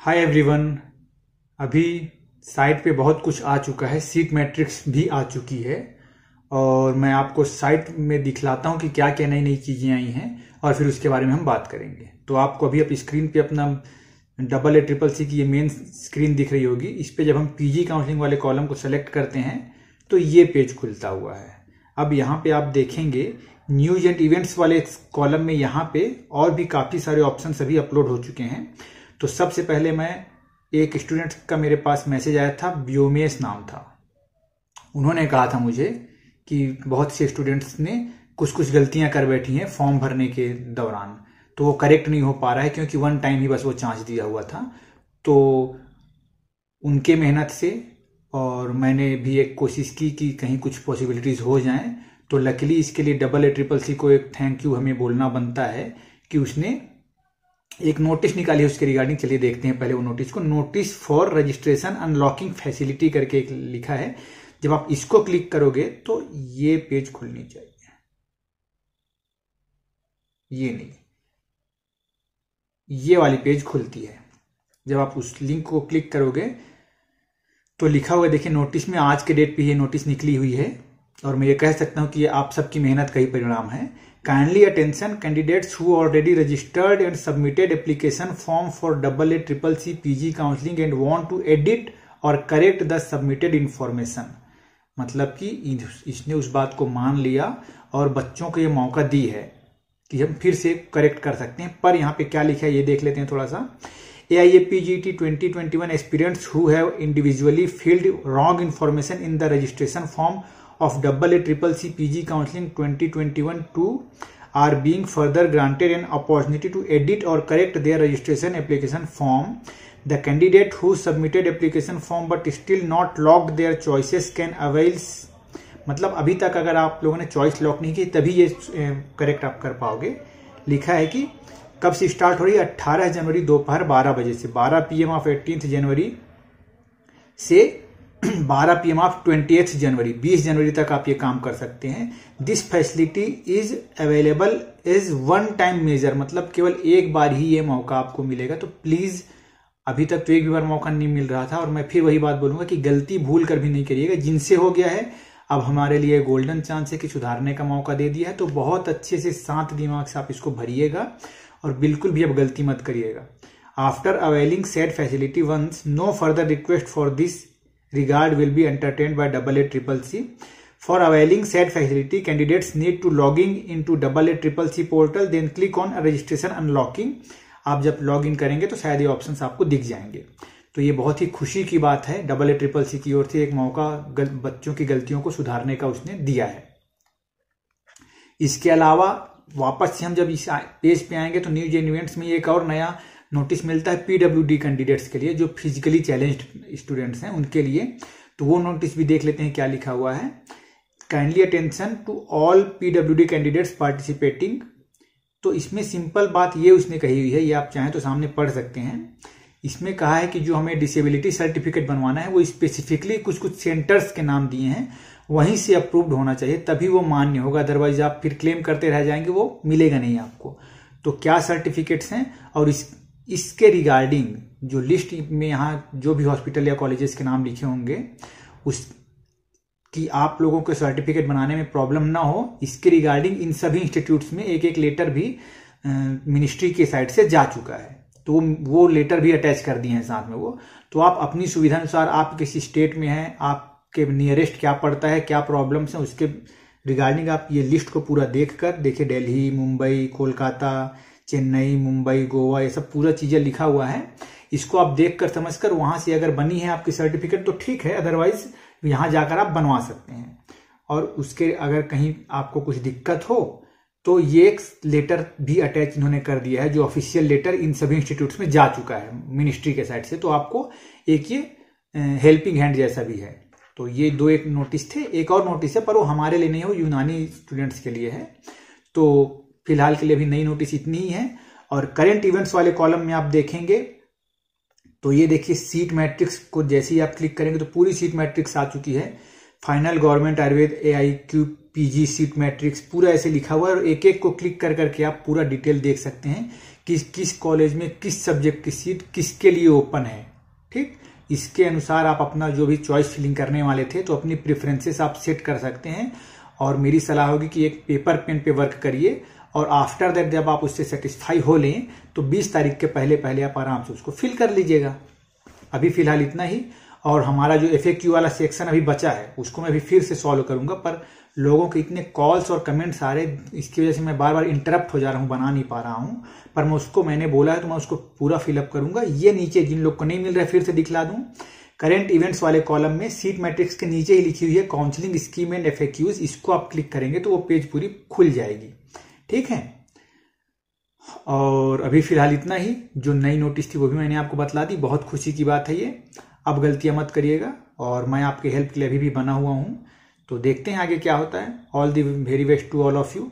Hi everyone अभी site पे बहुत कुछ आ चुका है सीट मैट्रिक्स भी आ चुकी है और मैं आपको साइट में दिखलाता हूँ कि क्या क्या नई नई चीज़ें आई हैं और फिर उसके बारे में हम बात करेंगे तो आपको अभी आप स्क्रीन पे अपना डबल ए ट्रिपल सी की ये मेन स्क्रीन दिख रही होगी इस पर जब हम पीजी काउंसलिंग वाले कॉलम को सेलेक्ट करते हैं तो ये पेज खुलता हुआ है अब यहाँ पे आप देखेंगे न्यूज एंड इवेंट्स वाले कॉलम में यहाँ पे और भी काफ़ी सारे ऑप्शन अभी अपलोड हो चुके हैं तो सबसे पहले मैं एक स्टूडेंट का मेरे पास मैसेज आया था व्योमेश नाम था उन्होंने कहा था मुझे कि बहुत से स्टूडेंट्स ने कुछ कुछ गलतियां कर बैठी हैं फॉर्म भरने के दौरान तो वो करेक्ट नहीं हो पा रहा है क्योंकि वन टाइम ही बस वो चांस दिया हुआ था तो उनके मेहनत से और मैंने भी एक कोशिश की कि कहीं कुछ पॉसिबिलिटीज़ हो जाएं तो लकीली इसके लिए डबल ए ट्रिपल सी को एक थैंक यू हमें बोलना बनता है कि उसने एक नोटिस निकाली है उसके रिगार्डिंग चलिए देखते हैं पहले वो नोटिस को notice for registration unlocking facility करके एक लिखा है जब आप इसको क्लिक करोगे तो ये पेज खुलनी चाहिए ये नहीं ये वाली पेज खुलती है जब आप उस लिंक को क्लिक करोगे तो लिखा हुआ देखिए नोटिस में आज के डेट पे ये नोटिस निकली हुई है और मैं ये कह सकता हूं कि आप सबकी मेहनत का ही परिणाम है kindly attention candidates who already registered and submitted application form for double A triple C PG counseling and want to edit और करेक्ट द सबमिटेड इंफॉर्मेशन मतलब कि इसने उस बात को मान लिया और बच्चों को ये मौका दी है कि हम फिर से करेक्ट कर सकते हैं पर यहाँ पे क्या लिखा है ये देख लेते हैं थोड़ा सा A I A P G T twenty twenty one experience who have individually filled wrong information in the registration form of double A triple C PG counselling 2021 to are being further granted an opportunity to edit और correct their registration application form the candidate who submitted application form but still not locked their choices can avails मतलब अभी तक अगर आप लोगों ने choice lock नहीं की तभी ये करेक्ट आप कर पाओगे लिखा है कि कब से स्टार्ट हो रही है अट्ठारह जनवरी दोपहर बारह बजे से बारह P M of eighteen January से बारह P M of twenty January बीस जनवरी तक आप ये काम कर सकते हैं this facility is available is one time measure मतलब केवल एक बार ही ये मौका आपको मिलेगा तो प्लीज अभी तक तो एक भी बार मौका नहीं मिल रहा था और मैं फिर वही बात बोलूंगा कि गलती भूल कर भी नहीं करिएगा जिनसे हो गया है अब हमारे लिए गोल्डन चांस है कि सुधारने का मौका दे दिया है तो बहुत अच्छे से सात दिमाग से आप इसको भरिएगा और बिल्कुल भी अब गलती मत करिएगा after availing set facility once no further request for this regard will be entertained by AACCC. For availing said facility, candidates need to logging into AACCC portal, then click on registration unlocking. आप जब log in करेंगे तो शायद ये option आपको दिख जाएंगे तो ये बहुत ही खुशी की बात है डबल ए ट्रिपल सी की ओर से एक मौका गल, बच्चों की गलतियों को सुधारने का उसने दिया है इसके अलावा वापस से हम जब इस पेज पे आएंगे तो न्यूज एन इवेंट्स में एक और नया नोटिस मिलता है पीडब्ल्यू कैंडिडेट्स के लिए जो फिजिकली चैलेंज स्टूडेंट्स हैं उनके लिए तो वो नोटिस भी देख लेते हैं क्या लिखा हुआ है kindly attention to all PWD candidates participating तो इसमें सिंपल बात ये उसने कही हुई है ये आप चाहें तो सामने पढ़ सकते हैं इसमें कहा है कि जो हमें डिसेबिलिटी सर्टिफिकेट बनवाना है वो स्पेसिफिकली कुछ कुछ सेंटर्स के नाम दिए हैं वहीं से अप्रूव्ड होना चाहिए तभी वो मान्य होगा अदरवाइज आप फिर क्लेम करते रह जाएंगे वो मिलेगा नहीं आपको तो क्या सर्टिफिकेट्स हैं और इस इसके रिगार्डिंग जो लिस्ट में यहाँ जो भी हॉस्पिटल या कॉलेजेस के नाम लिखे होंगे उस कि आप लोगों को सर्टिफिकेट बनाने में प्रॉब्लम ना हो इसके रिगार्डिंग इन सभी इंस्टीट्यूट्स में एक एक लेटर भी मिनिस्ट्री के साइड से जा चुका है तो वो लेटर भी अटैच कर दिए हैं साथ में वो तो आप अपनी सुविधा अनुसार आप किसी स्टेट में हैं आपके नियरेस्ट क्या पड़ता है क्या प्रॉब्लम्स हैं उसके रिगार्डिंग आप ये लिस्ट को पूरा देख कर देखिए दिल्ली मुंबई कोलकाता चेन्नई मुंबई गोवा ये सब पूरा चीजें लिखा हुआ है इसको आप देख कर समझ कर वहां से अगर बनी है आपकी सर्टिफिकेट तो ठीक है अदरवाइज यहाँ जाकर आप बनवा सकते हैं और उसके अगर कहीं आपको कुछ दिक्कत हो तो ये एक लेटर भी अटैच इन्होंने कर दिया है जो ऑफिशियल लेटर इन सभी इंस्टीट्यूट में जा चुका है मिनिस्ट्री के साइड से तो आपको एक ये हेल्पिंग हैंड जैसा भी है तो ये दो एक नोटिस थे एक और नोटिस है पर वो हमारे लिए नहीं है वो यूनानी स्टूडेंट्स के लिए है तो फिलहाल के लिए अभी नई नोटिस इतनी ही है और करेंट इवेंट्स वाले कॉलम में आप देखेंगे तो ये देखिए सीट मैट्रिक्स को जैसे ही आप क्लिक करेंगे तो पूरी सीट मैट्रिक्स आ चुकी है final government Ayurveda A I Q PG seat matrix पूरा ऐसे लिखा हुआ है और एक एक को क्लिक कर करके आप पूरा डिटेल देख सकते हैं कि किस कॉलेज में किस सब्जेक्ट की सीट किसके लिए ओपन है ठीक इसके अनुसार आप अपना जो भी चॉइस फिलिंग करने वाले थे तो अपनी प्रेफरेंसेस आप सेट कर सकते हैं और मेरी सलाह होगी कि एक पेपर पेन पे वर्क करिए और आफ्टर दैट जब आप उससे सेटिस्फाई हो लें तो 20 तारीख के पहले पहले आप आराम से उसको फिल कर लीजिएगा अभी फिलहाल इतना ही और हमारा जो एफ वाला सेक्शन अभी बचा है उसको मैं अभी फिर से सॉल्व करूंगा पर लोगों के इतने कॉल्स और कमेंट्स आ रहे इसकी वजह से मैं बार बार इंटरप्ट हो जा रहा हूँ बना नहीं पा रहा हूँ पर मैं उसको मैंने बोला है तो मैं उसको पूरा फिलअप करूंगा ये नीचे जिन लोग को नहीं मिल रहा है फिर से दिखला दूँ करेंट इवेंट्स वाले कॉलम में सीट मैट्रिक्स के नीचे ही लिखी हुई है काउंसलिंग स्कीम एंड एफ इसको आप क्लिक करेंगे तो वो पेज पूरी खुल जाएगी ठीक है और अभी फिलहाल इतना ही जो नई नोटिस थी वो भी मैंने आपको बतला दी बहुत खुशी की बात है ये अब गलतियां मत करिएगा और मैं आपके हेल्प के लिए अभी भी बना हुआ हूँ तो देखते हैं आगे क्या होता है all the very best to all of you